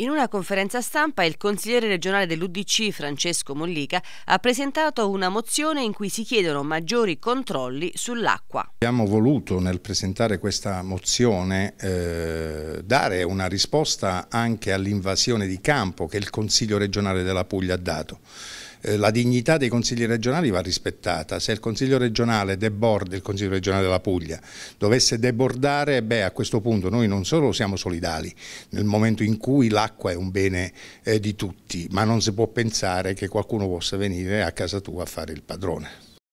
In una conferenza stampa il consigliere regionale dell'Udc Francesco Mollica ha presentato una mozione in cui si chiedono maggiori controlli sull'acqua. Abbiamo voluto nel presentare questa mozione eh, dare una risposta anche all'invasione di campo che il Consiglio regionale della Puglia ha dato. Eh, la dignità dei consigli regionali va rispettata. Se il consiglio regionale deborda, il consiglio regionale della Puglia, dovesse debordare, beh, a questo punto noi non solo siamo solidali nel momento in cui l'acqua è un bene eh, di tutti, ma non si può pensare che qualcuno possa venire a casa tua a fare il padrone.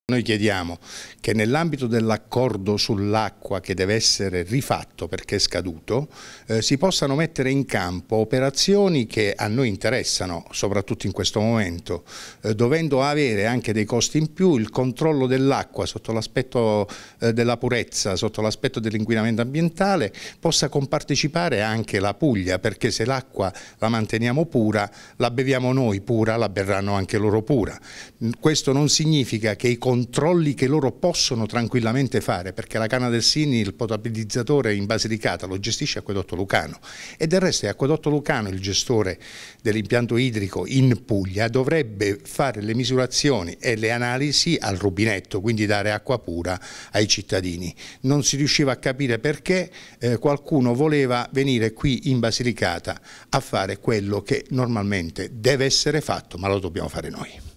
Noi chiediamo che nell'ambito dell'accordo sull'acqua che deve essere rifatto perché è scaduto, eh, si possano mettere in campo operazioni che a noi interessano, soprattutto in questo momento, eh, dovendo avere anche dei costi in più, il controllo dell'acqua sotto l'aspetto eh, della purezza, sotto l'aspetto dell'inquinamento ambientale, possa compartecipare anche la Puglia, perché se l'acqua la manteniamo pura, la beviamo noi pura, la berranno anche loro pura. Questo non significa che i controlli controlli che loro possono tranquillamente fare, perché la Cana del Sini, il potabilizzatore in Basilicata, lo gestisce Acquedotto Lucano e del resto è Acquedotto Lucano il gestore dell'impianto idrico in Puglia, dovrebbe fare le misurazioni e le analisi al rubinetto, quindi dare acqua pura ai cittadini. Non si riusciva a capire perché eh, qualcuno voleva venire qui in Basilicata a fare quello che normalmente deve essere fatto, ma lo dobbiamo fare noi.